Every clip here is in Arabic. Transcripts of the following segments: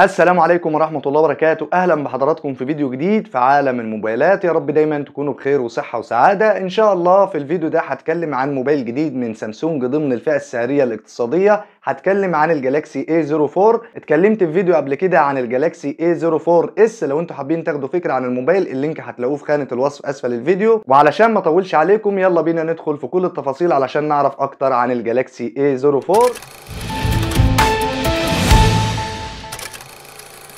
السلام عليكم ورحمة الله وبركاته أهلا بحضراتكم في فيديو جديد في عالم الموبايلات يا رب دايما تكونوا بخير وصحة وسعادة إن شاء الله في الفيديو ده هتكلم عن موبايل جديد من سامسونج ضمن الفئة السعرية الاقتصادية هتكلم عن الجالاكسي A04 اتكلمت في فيديو قبل كده عن الجالاكسي A04 S لو انتوا حابين تاخدوا فكرة عن الموبايل اللينك هتلاقوه في خانة الوصف أسفل الفيديو وعلشان ما اطولش عليكم يلا بينا ندخل في كل التفاصيل علشان نعرف أكتر عن الجالاكسي A04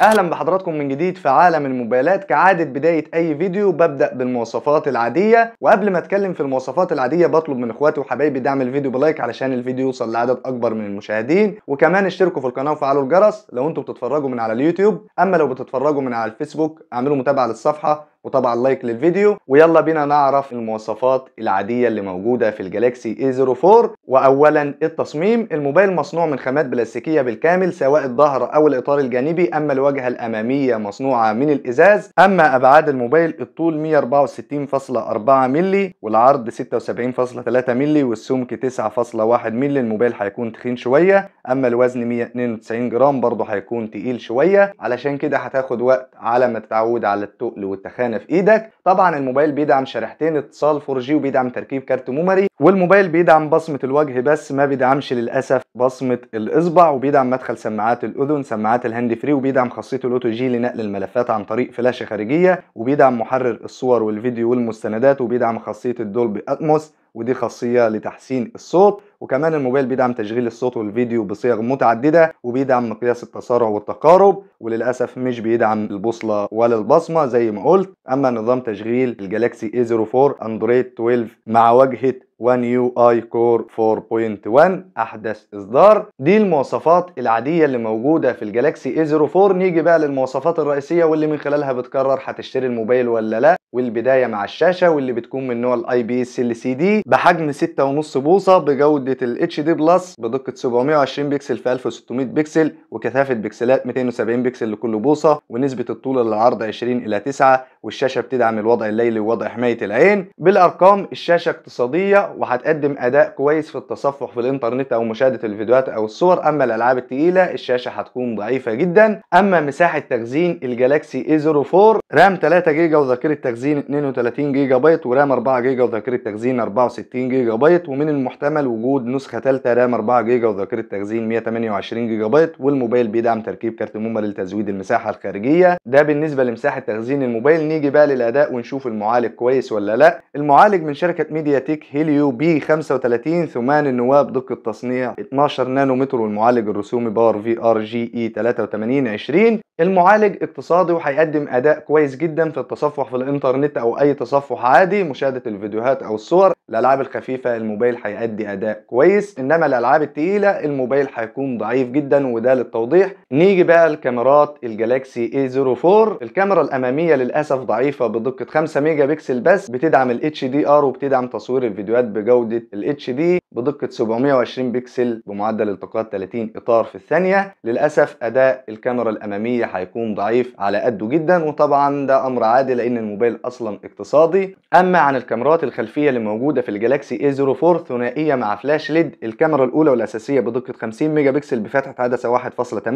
اهلا بحضراتكم من جديد في عالم الموبايلات كعادة بداية اي فيديو ببدأ بالمواصفات العادية وقبل ما اتكلم في المواصفات العادية بطلب من اخواتي وحبايبي دعم الفيديو بلايك علشان الفيديو يوصل لعدد اكبر من المشاهدين وكمان اشتركوا في القناة وفعلوا الجرس لو انتم بتتفرجوا من على اليوتيوب اما لو بتتفرجوا من على الفيسبوك اعملوا متابعة للصفحة وطبعا لايك للفيديو ويلا بينا نعرف المواصفات العادية اللي موجودة في الجالاكسي A04 وأولا التصميم الموبايل مصنوع من خامات بلاستيكية بالكامل سواء الظهر أو الإطار الجانبي أما الواجهة الأمامية مصنوعة من الإزاز أما أبعاد الموبايل الطول 164.4 مللي والعرض 76.3 مللي والسمك 9.1 مللي الموبايل هيكون تخين شوية أما الوزن 192 جرام برضه هيكون تقيل شوية علشان كده هتاخد وقت على ما تتعود على التقل والتخانة هنا في ايدك طبعا الموبايل بيدعم شريحتين اتصال 4G وبيدعم تركيب كارت ميموري والموبايل بيدعم بصمه الوجه بس ما بيدعمش للاسف بصمه الاصبع وبيدعم مدخل سماعات الاذن سماعات الهاند فري وبيدعم خاصيه الاوتو جي لنقل الملفات عن طريق فلاشه خارجيه وبيدعم محرر الصور والفيديو والمستندات وبيدعم خاصيه الدولبي اتموس ودي خاصيه لتحسين الصوت وكمان الموبايل بيدعم تشغيل الصوت والفيديو بصيغ متعدده وبيدعم مقياس التسارع والتقارب وللاسف مش بيدعم البوصله ولا البصمه زي ما قلت اما نظام تشغيل الجالاكسي A04 اندرويد 12 مع واجهه One UI Core 4.1 أحدث إصدار دي المواصفات العادية اللي موجودة في الجلاكسي A04 نيجي بقى للمواصفات الرئيسية واللي من خلالها بتقرر هتشتري الموبايل ولا لا والبداية مع الشاشة واللي بتكون من نوع الاي بي اس ال سي دي بحجم 6.5 بوصة بجودة الاتش HD بلس بدقة 720 بكسل في 1600 بكسل وكثافة بكسلات 270 بكسل لكل بوصة ونسبة الطول للعرض 20 إلى 9 والشاشة بتدعم الوضع الليلي ووضع حماية العين بالأرقام الشاشة اقتصادية وهتقدم اداء كويس في التصفح في الانترنت او مشاهده الفيديوهات او الصور اما الالعاب التقيله الشاشه هتكون ضعيفه جدا اما مساحه تخزين الجالاكسي اي 04 رام 3 جيجا وذاكره تخزين 32 جيجا بايت ورام 4 جيجا وذاكره تخزين 64 جيجا بايت ومن المحتمل وجود نسخه ثالثه رام 4 جيجا وذاكره تخزين 128 جيجا بايت والموبايل بيدعم تركيب كارت ميموري لتزويد المساحه الخارجيه ده بالنسبه لمساحه تخزين الموبايل نيجي بقى للاداء ونشوف المعالج كويس ولا لا المعالج من شركه ميديا تيك هيليو يو بي 35 ثمان النواب دقة التصنيع 12 نانو متر والمعالج الرسومي باور في ار جي اي 8320 المعالج اقتصادي وهيقدم اداء كويس جدا في التصفح في الانترنت او اي تصفح عادي مشاهدة الفيديوهات او الصور الالعاب الخفيفة الموبايل هيأدي اداء كويس انما الالعاب الثقيله الموبايل هيكون ضعيف جدا وده للتوضيح نيجي بقى لكاميرات الجالاكسي اي 04 الكاميرا الامامية للاسف ضعيفة بدقة 5 ميجا بكسل بس بتدعم الاتش دي ار وبتدعم تصوير الفيديوهات كاميرات بجودة ال HD بدقة 720 بكسل بمعدل التقاط 30 إطار في الثانية للأسف أداء الكاميرا الأمامية هيكون ضعيف على قده جدا وطبعا ده أمر عادي لأن الموبايل أصلا اقتصادي أما عن الكاميرات الخلفية اللي موجودة في الجلاكسي A04 ثنائية مع فلاش ليد الكاميرا الأولى والأساسية بدقة 50 ميجا بكسل بفتحة عدسة 1.8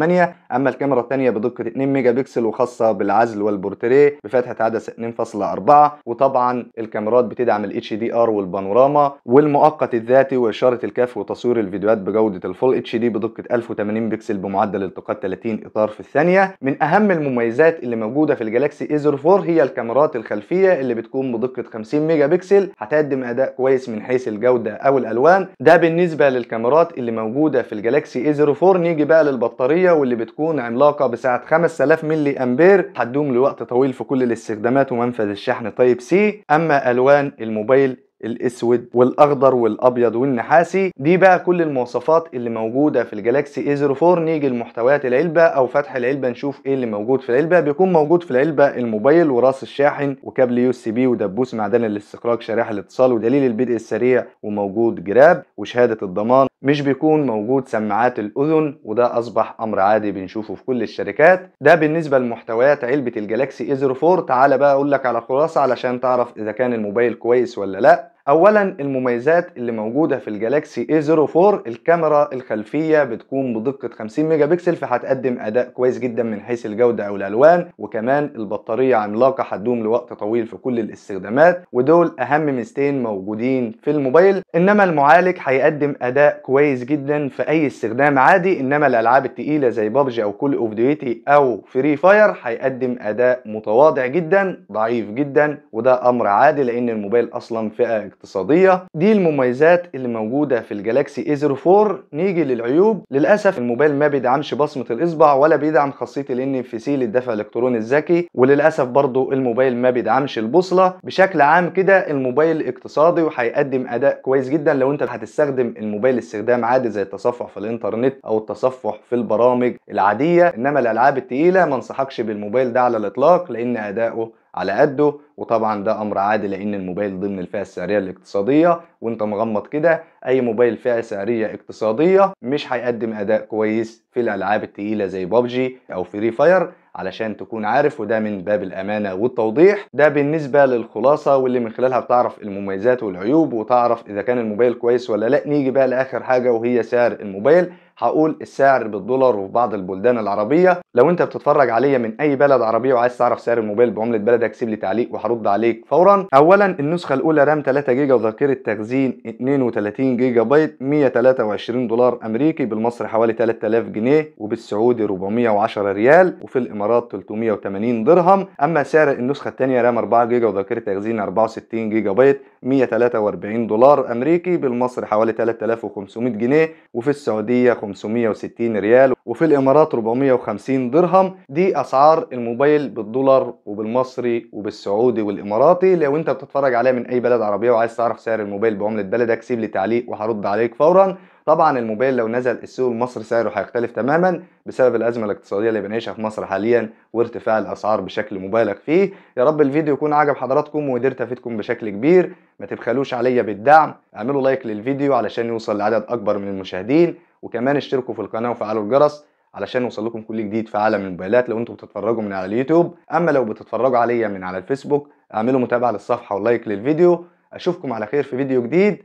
أما الكاميرا الثانية بدقة 2 ميجا بكسل وخاصة بالعزل والبورتريه بفتحة عدسة 2.4 وطبعا الكاميرات بتدعم ال HDR والبانوراما والمؤقت الذاتي واشاره الكاف وتصوير الفيديوهات بجوده الفول اتش دي بدقه 1080 بكسل بمعدل التقاط 30 اطار في الثانيه من اهم المميزات اللي موجوده في الجالاكسي ايزر 4 هي الكاميرات الخلفيه اللي بتكون بدقه 50 ميجا بكسل هتقدم اداء كويس من حيث الجوده او الالوان ده بالنسبه للكاميرات اللي موجوده في الجالاكسي ايزر 4 نيجي بقى للبطاريه واللي بتكون عملاقه بسعه 5000 ملي امبير هتدوم لوقت طويل في كل الاستخدامات ومنفذ الشحن تايب سي اما الوان الموبايل الاسود والاخضر والابيض والنحاسي دي بقى كل المواصفات اللي موجوده في الجالاكسي اي 04 نيجي لمحتويات العلبه او فتح العلبه نشوف ايه اللي موجود في العلبه بيكون موجود في العلبه الموبايل وراس الشاحن وكابل يو اس بي ودبوس معدن الاستخراج شريحه الاتصال ودليل البدء السريع وموجود جراب وشهاده الضمان مش بيكون موجود سماعات الأذن وده أصبح أمر عادي بنشوفه في كل الشركات ده بالنسبة لمحتويات علبة الجالاكسي ايزر 4 تعالى بقى اقولك على خلاصة علشان تعرف إذا كان الموبايل كويس ولا لأ اولا المميزات اللي موجوده في الجالاكسي A04 الكاميرا الخلفيه بتكون بدقه 50 ميجا بكسل فهتقدم اداء كويس جدا من حيث الجوده او الالوان وكمان البطاريه عملاقه هتدوم لوقت طويل في كل الاستخدامات ودول اهم ميزتين موجودين في الموبايل انما المعالج هيقدم اداء كويس جدا في اي استخدام عادي انما الالعاب التقيله زي بابجي او كل اوف ديوتي او فري فاير هيقدم اداء متواضع جدا ضعيف جدا وده امر عادي لان الموبايل اصلا فئه الاقتصادية دي المميزات اللي موجودة في الجالاكسي A 04 نيجي للعيوب للأسف الموبايل ما بيدعمش بصمة الإصبع ولا بيدعم خاصية ال NFC للدفع الإلكتروني الذكي وللأسف برضو الموبايل ما بيدعمش البوصلة بشكل عام كده الموبايل اقتصادي وهيقدم أداء كويس جدا لو أنت هتستخدم الموبايل استخدام عادي زي التصفح في الإنترنت أو التصفح في البرامج العادية إنما الألعاب التقيلة ما انصحكش بالموبايل ده على الإطلاق لأن أداؤه على قده وطبعا ده امر عادي لان الموبايل ضمن الفئه السعريه الاقتصادية وانت مغمض كده اي موبايل فئه سعريه اقتصاديه مش هيقدم اداء كويس في الالعاب التقيله زي بابجي او فري فاير علشان تكون عارف وده من باب الامانه والتوضيح ده بالنسبه للخلاصه واللي من خلالها بتعرف المميزات والعيوب وتعرف اذا كان الموبايل كويس ولا لا نيجي بقى لاخر حاجه وهي سعر الموبايل هقول السعر بالدولار وفي بعض البلدان العربيه لو انت بتتفرج عليا من اي بلد عربيه وعايز تعرف سعر الموبايل بعمله بلدك سيب لي تعليق وهرد عليك فورا اولا النسخه الاولى رام 3 جيجا وذاكره تخزين 32 32 جيجا بايت 123 دولار امريكي بالمصري حوالي 3000 جنيه وبالسعودي 410 ريال وفي الامارات 380 درهم اما سعر النسخه الثانيه رام 4 جيجا وذاكره تخزين 64 جيجا بايت 143 دولار أمريكي بالمصري حوالي 3500 جنيه وفي السعودية 560 ريال وفي الإمارات 450 درهم دي أسعار الموبايل بالدولار وبالمصري وبالسعودي والإماراتي لو أنت بتتفرج عليها من أي بلد عربية وعايز تعرف سعر الموبايل بعملة بلدك سيب لي تعليق وهرد عليك فوراً طبعا الموبايل لو نزل السوق المصري سعره هيختلف تماما بسبب الازمه الاقتصاديه اللي بنعيشها في مصر حاليا وارتفاع الاسعار بشكل مبالغ فيه يا رب الفيديو يكون عجب حضراتكم وقدرت افيدكم بشكل كبير ما تبخلوش عليا بالدعم اعملوا لايك للفيديو علشان يوصل لعدد اكبر من المشاهدين وكمان اشتركوا في القناه وفعلوا الجرس علشان يوصل لكم كل جديد في عالم الموبايلات لو انتم بتتفرجوا من على اليوتيوب اما لو بتتفرجوا عليا من على الفيسبوك اعملوا متابعه للصفحه ولايك للفيديو اشوفكم على خير في فيديو جديد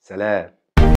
سلام